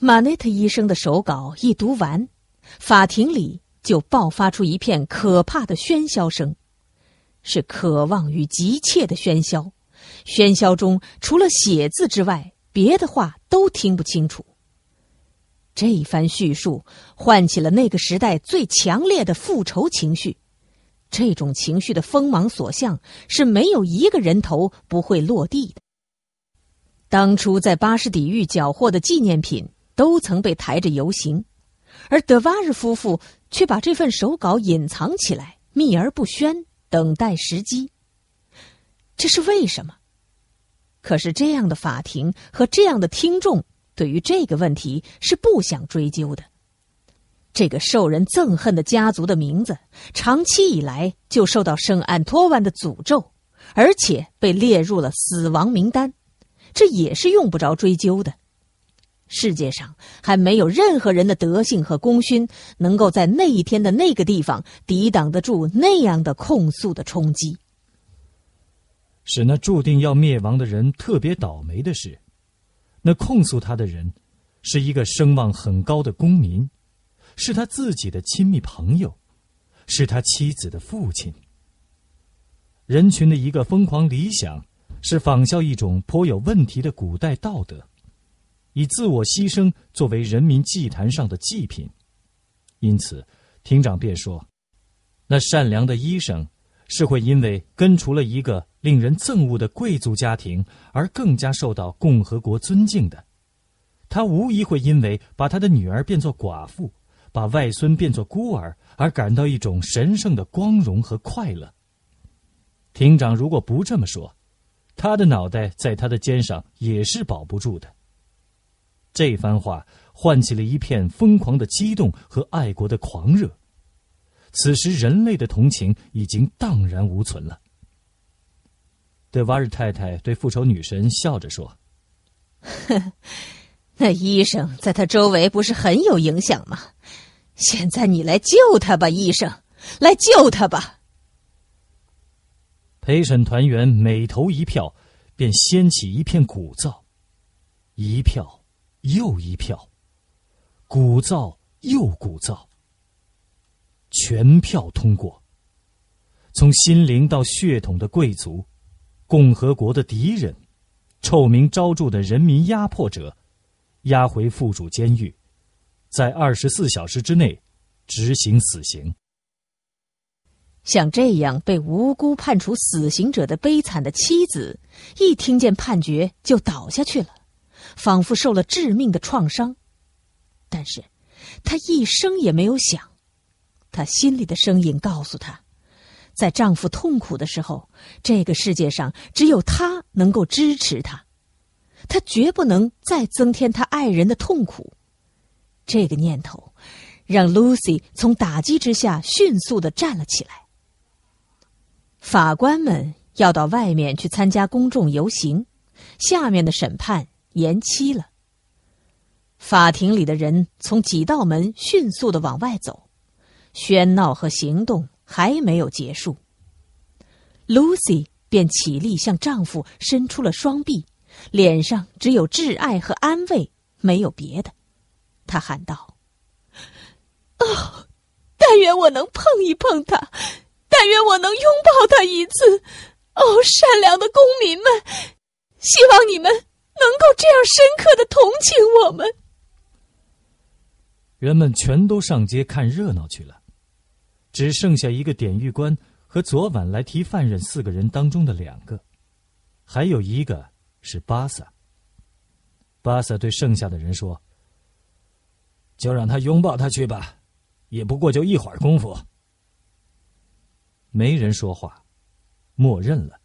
马内特医生的手稿一读完，法庭里就爆发出一片可怕的喧嚣声，是渴望与急切的喧嚣。喧嚣中除了写字之外，别的话都听不清楚。这一番叙述唤起了那个时代最强烈的复仇情绪，这种情绪的锋芒所向是没有一个人头不会落地的。当初在巴士底狱缴获的纪念品。都曾被抬着游行，而德瓦日夫妇却把这份手稿隐藏起来，秘而不宣，等待时机。这是为什么？可是这样的法庭和这样的听众，对于这个问题是不想追究的。这个受人憎恨的家族的名字，长期以来就受到圣安托万的诅咒，而且被列入了死亡名单，这也是用不着追究的。世界上还没有任何人的德性和功勋能够在那一天的那个地方抵挡得住那样的控诉的冲击。使那注定要灭亡的人特别倒霉的是，那控诉他的人是一个声望很高的公民，是他自己的亲密朋友，是他妻子的父亲。人群的一个疯狂理想是仿效一种颇有问题的古代道德。以自我牺牲作为人民祭坛上的祭品，因此，庭长便说：“那善良的医生，是会因为根除了一个令人憎恶的贵族家庭而更加受到共和国尊敬的。他无疑会因为把他的女儿变作寡妇，把外孙变作孤儿而感到一种神圣的光荣和快乐。”庭长如果不这么说，他的脑袋在他的肩上也是保不住的。这番话唤起了一片疯狂的激动和爱国的狂热，此时人类的同情已经荡然无存了。德瓦尔太太对复仇女神笑着说：“那医生在他周围不是很有影响吗？现在你来救他吧，医生，来救他吧。”陪审团员每投一票，便掀起一片鼓噪，一票。又一票，鼓噪又鼓噪。全票通过。从心灵到血统的贵族，共和国的敌人，臭名昭著的人民压迫者，押回附属监狱，在二十四小时之内执行死刑。像这样被无辜判处死刑者的悲惨的妻子，一听见判决就倒下去了。仿佛受了致命的创伤，但是她一声也没有响。她心里的声音告诉她，在丈夫痛苦的时候，这个世界上只有她能够支持他。她绝不能再增添她爱人的痛苦。这个念头让 Lucy 从打击之下迅速的站了起来。法官们要到外面去参加公众游行，下面的审判。延期了。法庭里的人从几道门迅速的往外走，喧闹和行动还没有结束。Lucy 便起立向丈夫伸出了双臂，脸上只有挚爱和安慰，没有别的。她喊道：“哦，但愿我能碰一碰他，但愿我能拥抱他一次。哦，善良的公民们，希望你们。”能够这样深刻的同情我们，人们全都上街看热闹去了，只剩下一个典狱官和昨晚来提犯人四个人当中的两个，还有一个是巴萨。巴萨对剩下的人说：“就让他拥抱他去吧，也不过就一会儿功夫。”没人说话，默认了。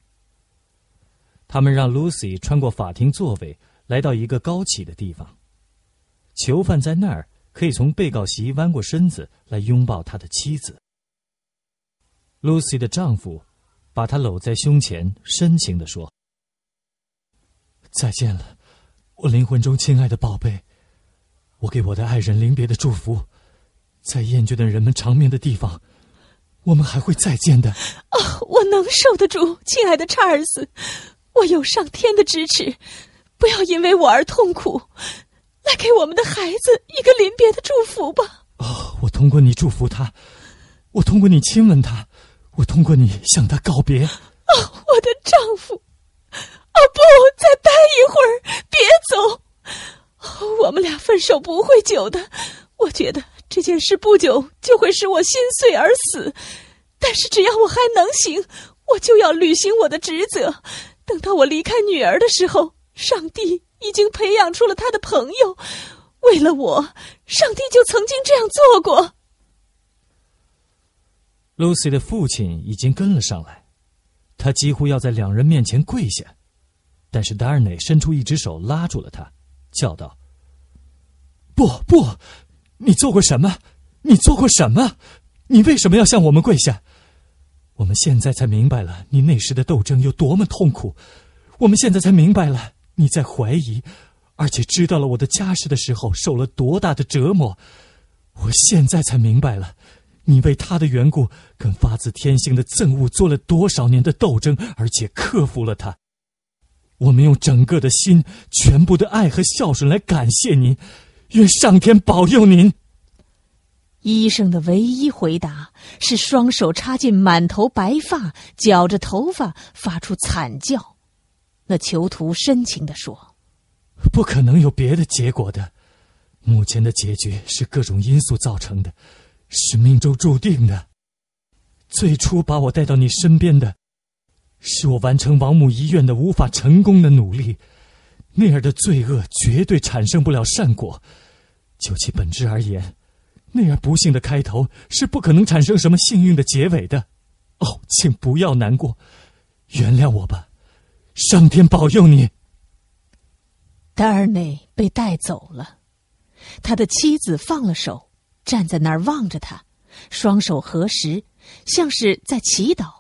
他们让 Lucy 穿过法庭座位，来到一个高起的地方。囚犯在那儿可以从被告席弯过身子来拥抱他的妻子。Lucy 的丈夫把她搂在胸前，深情地说：“再见了，我灵魂中亲爱的宝贝，我给我的爱人临别的祝福。在厌倦的人们长眠的地方，我们还会再见的。”哦，我能受得住，亲爱的查尔斯。我有上天的支持，不要因为我而痛苦。来，给我们的孩子一个临别的祝福吧。哦，我通过你祝福他，我通过你亲吻他，我通过你向他告别。哦，我的丈夫！啊，不，再待一会儿，别走。我们俩分手不会久的。我觉得这件事不久就会使我心碎而死。但是只要我还能行，我就要履行我的职责。等到我离开女儿的时候，上帝已经培养出了他的朋友。为了我，上帝就曾经这样做过。Lucy 的父亲已经跟了上来，他几乎要在两人面前跪下，但是 d a r n a y 伸出一只手拉住了他，叫道：“不不，你做过什么？你做过什么？你为什么要向我们跪下？”我们现在才明白了你那时的斗争有多么痛苦，我们现在才明白了你在怀疑，而且知道了我的家事的时候受了多大的折磨。我现在才明白了，你为他的缘故跟发自天性的憎恶做了多少年的斗争，而且克服了它。我们用整个的心、全部的爱和孝顺来感谢您，愿上天保佑您。医生的唯一回答是：双手插进满头白发，绞着头发，发出惨叫。那囚徒深情的说：“不可能有别的结果的，目前的结局是各种因素造成的，是命中注定的。最初把我带到你身边的，是我完成王母遗愿的无法成功的努力，那样的罪恶绝对产生不了善果，就其本质而言。”那样不幸的开头是不可能产生什么幸运的结尾的，哦，请不要难过，原谅我吧，上天保佑你。达尔内被带走了，他的妻子放了手，站在那儿望着他，双手合十，像是在祈祷，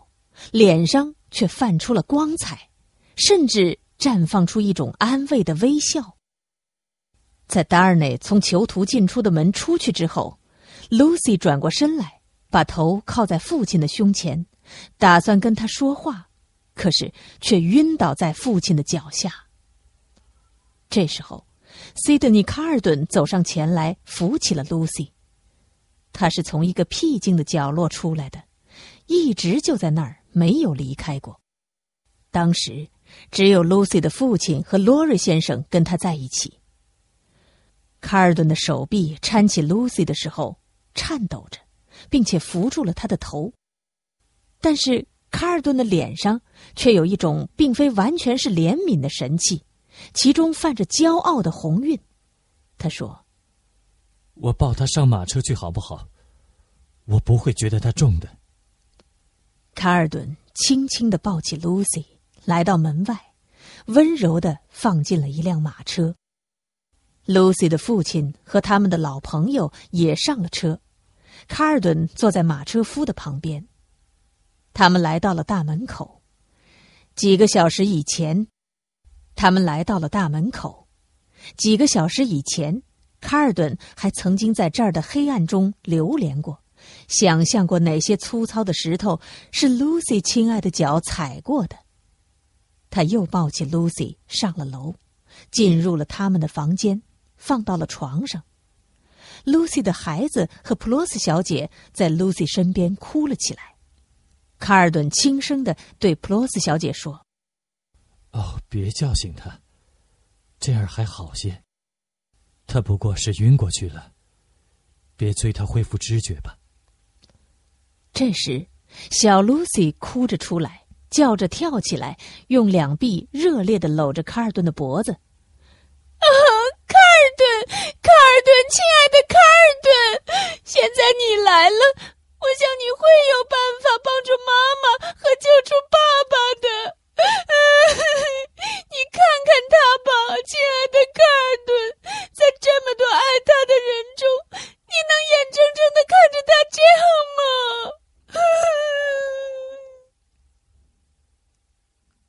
脸上却泛出了光彩，甚至绽放出一种安慰的微笑。在达尔内从囚徒进出的门出去之后。Lucy 转过身来，把头靠在父亲的胸前，打算跟他说话，可是却晕倒在父亲的脚下。这时候西德尼·卡尔顿走上前来扶起了 Lucy。他是从一个僻静的角落出来的，一直就在那儿没有离开过。当时，只有 Lucy 的父亲和 Lorry 先生跟他在一起。卡尔顿的手臂搀起 Lucy 的时候。颤抖着，并且扶住了他的头。但是卡尔顿的脸上却有一种并非完全是怜悯的神气，其中泛着骄傲的红晕。他说：“我抱他上马车去好不好？我不会觉得他重的。”卡尔顿轻轻的抱起 Lucy，来到门外，温柔的放进了一辆马车。Lucy 的父亲和他们的老朋友也上了车。卡尔顿坐在马车夫的旁边。他们来到了大门口。几个小时以前，他们来到了大门口。几个小时以前，卡尔顿还曾经在这儿的黑暗中流连过，想象过哪些粗糙的石头是 Lucy 亲爱的脚踩过的。他又抱起 Lucy 上了楼，进入了他们的房间，放到了床上。Lucy 的孩子和普罗斯小姐在 Lucy 身边哭了起来。卡尔顿轻声的对普罗斯小姐说：“哦，别叫醒他，这样还好些。他不过是晕过去了，别催他恢复知觉吧。”这时，小 Lucy 哭着出来，叫着跳起来，用两臂热烈的搂着卡尔顿的脖子。卡尔顿，亲爱的卡尔顿，现在你来了，我想你会有办法帮助妈妈和救出爸爸的。你看看他吧，亲爱的卡尔顿，在这么多爱他的人中，你能眼睁睁的看着他这样吗？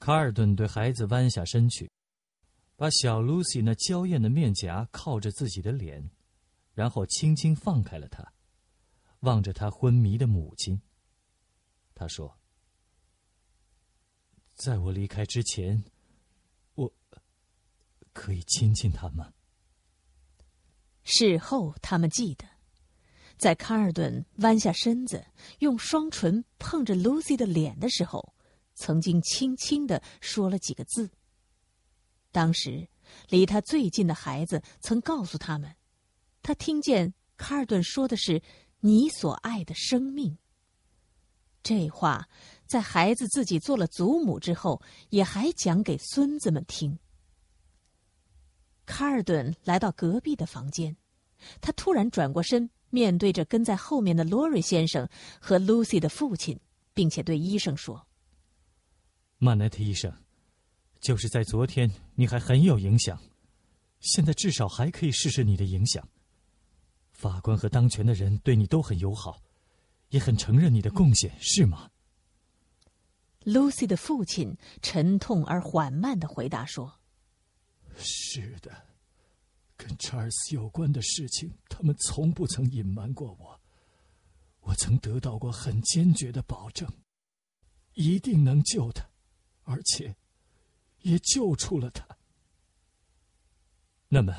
卡尔顿对孩子弯下身去。把小 Lucy 那娇艳的面颊靠着自己的脸，然后轻轻放开了她，望着她昏迷的母亲。他说：“在我离开之前，我可以亲亲她吗？”事后，他们记得，在卡尔顿弯下身子，用双唇碰着 Lucy 的脸的时候，曾经轻轻的说了几个字。当时，离他最近的孩子曾告诉他们，他听见卡尔顿说的是“你所爱的生命”。这话在孩子自己做了祖母之后，也还讲给孙子们听。卡尔顿来到隔壁的房间，他突然转过身，面对着跟在后面的罗瑞先生和 Lucy 的父亲，并且对医生说：“曼奈特医生。”就是在昨天，你还很有影响，现在至少还可以试试你的影响。法官和当权的人对你都很友好，也很承认你的贡献，是吗？Lucy 的父亲沉痛而缓慢的回答说：“是的，跟查尔斯有关的事情，他们从不曾隐瞒过我。我曾得到过很坚决的保证，一定能救他，而且。”也救出了他。那么，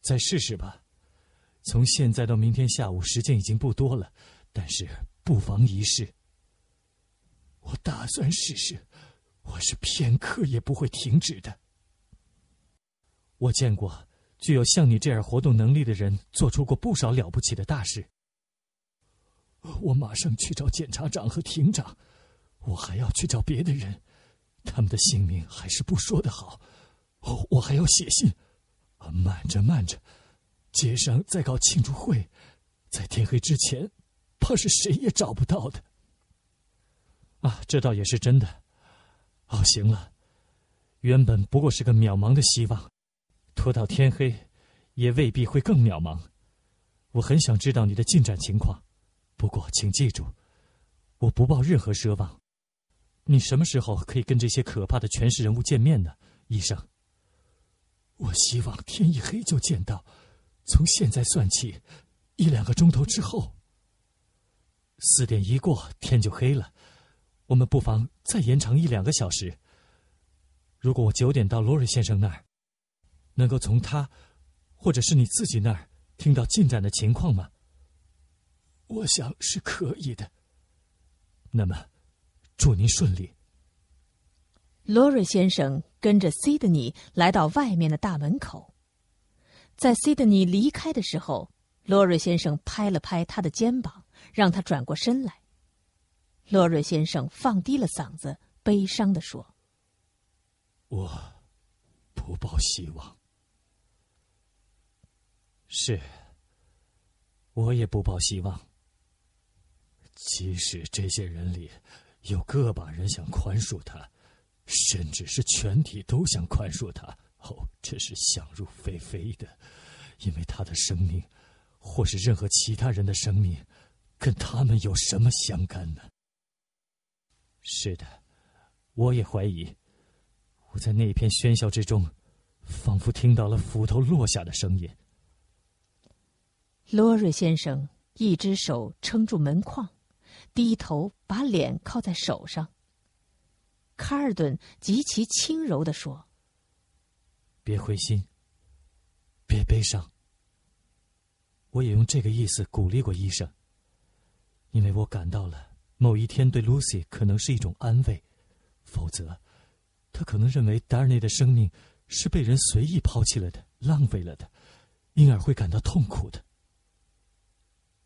再试试吧。从现在到明天下午，时间已经不多了，但是不妨一试。我打算试试，我是片刻也不会停止的。我见过具有像你这样活动能力的人，做出过不少了不起的大事。我马上去找检察长和庭长，我还要去找别的人。他们的姓名还是不说的好，我还要写信。慢着，慢着，街上在搞庆祝会，在天黑之前，怕是谁也找不到的。啊，这倒也是真的。哦，行了，原本不过是个渺茫的希望，拖到天黑，也未必会更渺茫。我很想知道你的进展情况，不过请记住，我不抱任何奢望。你什么时候可以跟这些可怕的权势人物见面呢，医生？我希望天一黑就见到。从现在算起，一两个钟头之后。四点一过，天就黑了。我们不妨再延长一两个小时。如果我九点到罗瑞先生那儿，能够从他，或者是你自己那儿，听到进展的情况吗？我想是可以的。那么。祝您顺利。罗瑞先生跟着西德尼来到外面的大门口，在西德尼离开的时候，罗瑞先生拍了拍他的肩膀，让他转过身来。罗瑞先生放低了嗓子，悲伤的说：“我不抱希望，是，我也不抱希望。即使这些人里……”有个把人想宽恕他，甚至是全体都想宽恕他。哦，这是想入非非的，因为他的生命，或是任何其他人的生命，跟他们有什么相干呢？是的，我也怀疑。我在那片喧嚣之中，仿佛听到了斧头落下的声音。罗瑞先生一只手撑住门框。低头把脸靠在手上。卡尔顿极其轻柔地说：“别灰心，别悲伤。我也用这个意思鼓励过医生，因为我感到了某一天对 Lucy 可能是一种安慰，否则，他可能认为 Darnay 的生命是被人随意抛弃了的、浪费了的，因而会感到痛苦的。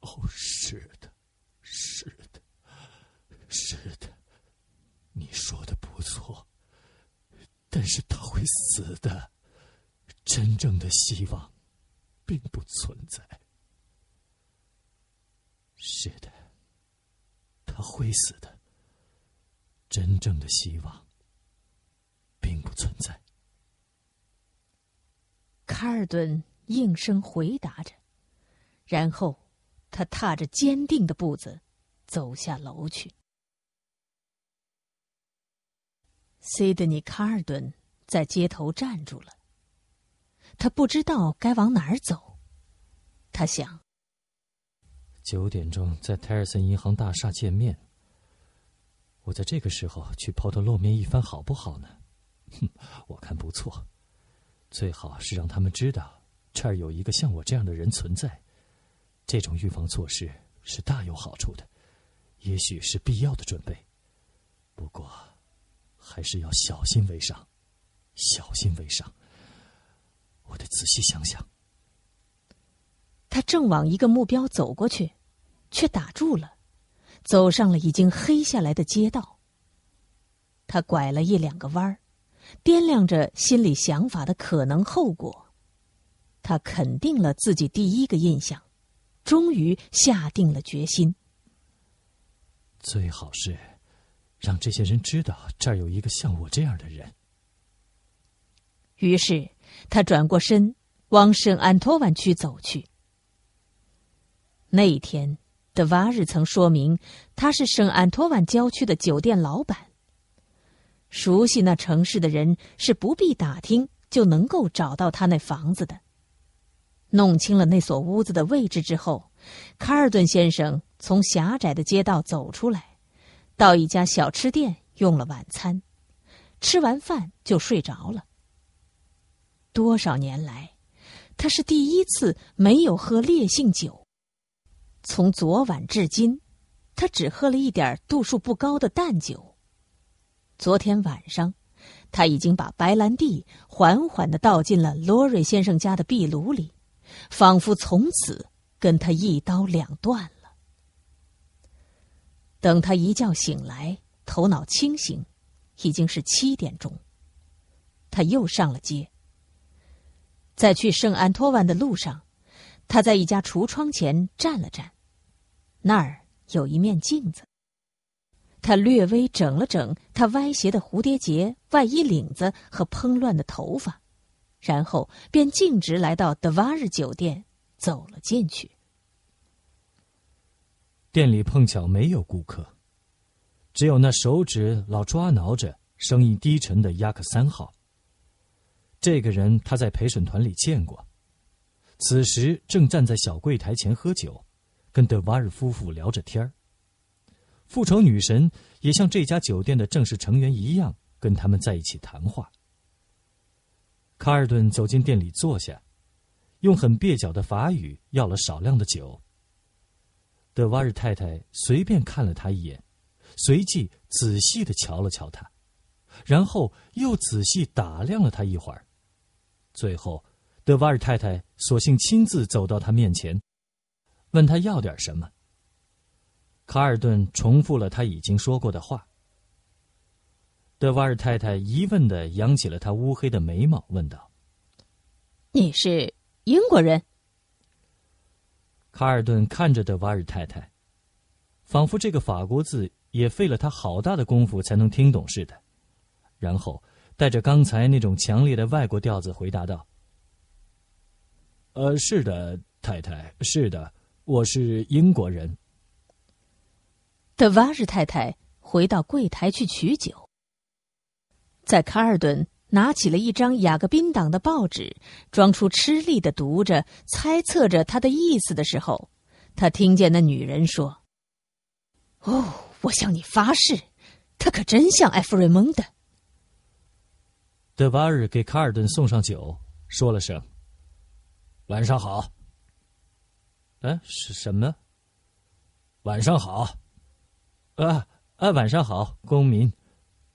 哦，是的，是。”是的，你说的不错，但是他会死的。真正的希望，并不存在。是的，他会死的。真正的希望，并不存在。卡尔顿应声回答着，然后他踏着坚定的步子，走下楼去。德尼·卡尔顿在街头站住了。他不知道该往哪儿走，他想：九点钟在泰尔森银行大厦见面。我在这个时候去抛头露面一番，好不好呢？哼，我看不错。最好是让他们知道这儿有一个像我这样的人存在。这种预防措施是大有好处的，也许是必要的准备。不过。还是要小心为上，小心为上。我得仔细想想。他正往一个目标走过去，却打住了，走上了已经黑下来的街道。他拐了一两个弯儿，掂量着心里想法的可能后果，他肯定了自己第一个印象，终于下定了决心。最好是。让这些人知道这儿有一个像我这样的人。于是他转过身，往圣安托万区走去。那一天，德瓦日曾说明他是圣安托万郊区的酒店老板。熟悉那城市的人是不必打听就能够找到他那房子的。弄清了那所屋子的位置之后，卡尔顿先生从狭窄的街道走出来。到一家小吃店用了晚餐，吃完饭就睡着了。多少年来，他是第一次没有喝烈性酒。从昨晚至今，他只喝了一点度数不高的淡酒。昨天晚上，他已经把白兰地缓缓的倒进了罗瑞先生家的壁炉里，仿佛从此跟他一刀两断了。等他一觉醒来，头脑清醒，已经是七点钟。他又上了街，在去圣安托万的路上，他在一家橱窗前站了站，那儿有一面镜子。他略微整了整他歪斜的蝴蝶结、外衣领子和蓬乱的头发，然后便径直来到德瓦日酒店，走了进去。店里碰巧没有顾客，只有那手指老抓挠着、声音低沉的亚克三号。这个人他在陪审团里见过，此时正站在小柜台前喝酒，跟德瓦尔夫妇聊着天儿。复仇女神也像这家酒店的正式成员一样，跟他们在一起谈话。卡尔顿走进店里坐下，用很蹩脚的法语要了少量的酒。德瓦尔太太随便看了他一眼，随即仔细的瞧了瞧他，然后又仔细打量了他一会儿，最后，德瓦尔太太索性亲自走到他面前，问他要点什么。卡尔顿重复了他已经说过的话。德瓦尔太太疑问的扬起了她乌黑的眉毛，问道：“你是英国人？”卡尔顿看着德瓦尔太太，仿佛这个法国字也费了他好大的功夫才能听懂似的，然后带着刚才那种强烈的外国调子回答道：“呃，是的，太太，是的，我是英国人。”德瓦尔太太回到柜台去取酒，在卡尔顿。拿起了一张雅各宾党的报纸，装出吃力的读着，猜测着他的意思的时候，他听见那女人说：“哦，我向你发誓，他可真像艾弗瑞蒙德。”德瓦日给卡尔顿送上酒，说了声：“晚上好。”哎，是什么？晚上好。啊，啊，晚上好，公民。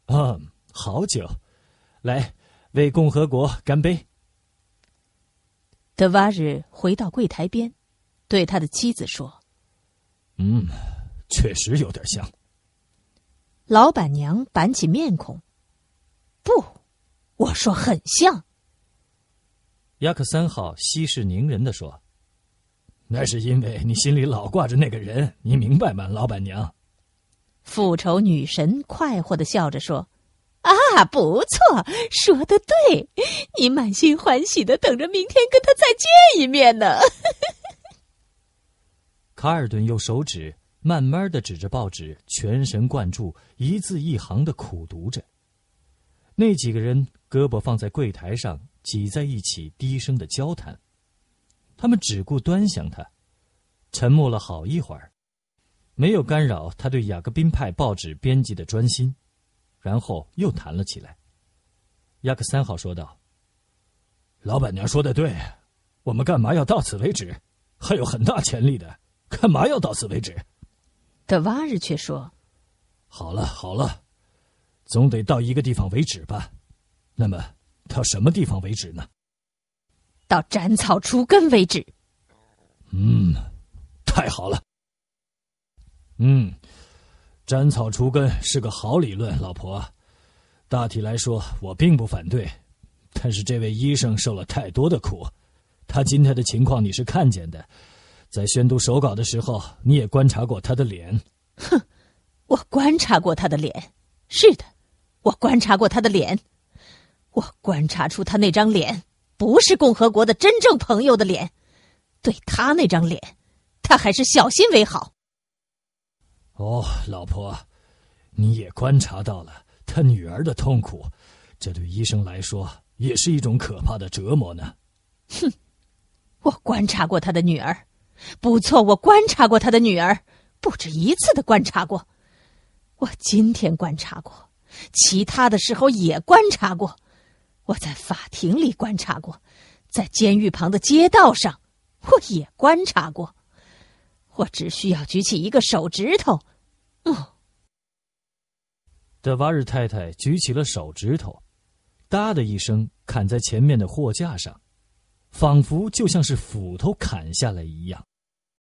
嗯，好酒。来，为共和国干杯！德瓦日回到柜台边，对他的妻子说：“嗯，确实有点像。”老板娘板起面孔：“不，我说很像。”亚克三号息事宁人的说：“那是因为你心里老挂着那个人，你明白吗？”老板娘，复仇女神快活的笑着说。啊，不错，说的对，你满心欢喜的等着明天跟他再见一面呢。卡尔顿用手指慢慢的指着报纸，全神贯注，一字一行的苦读着。那几个人胳膊放在柜台上，挤在一起，低声的交谈。他们只顾端详他，沉默了好一会儿，没有干扰他对雅各宾派报纸编辑的专心。然后又谈了起来，亚克三号说道：“老板娘说的对，我们干嘛要到此为止？还有很大潜力的，干嘛要到此为止？”德瓦日却说：“好了好了，总得到一个地方为止吧。那么到什么地方为止呢？到斩草除根为止。”“嗯，太好了。”“嗯。”斩草除根是个好理论，老婆。大体来说，我并不反对。但是这位医生受了太多的苦，他今天的情况你是看见的，在宣读手稿的时候，你也观察过他的脸。哼，我观察过他的脸。是的，我观察过他的脸。我观察出他那张脸不是共和国的真正朋友的脸。对他那张脸，他还是小心为好。哦，老婆，你也观察到了他女儿的痛苦，这对医生来说也是一种可怕的折磨呢。哼，我观察过他的女儿，不错，我观察过他的女儿，不止一次的观察过。我今天观察过，其他的时候也观察过。我在法庭里观察过，在监狱旁的街道上，我也观察过。我只需要举起一个手指头，哦！德瓦日太太举起了手指头，哒的一声砍在前面的货架上，仿佛就像是斧头砍下来一样。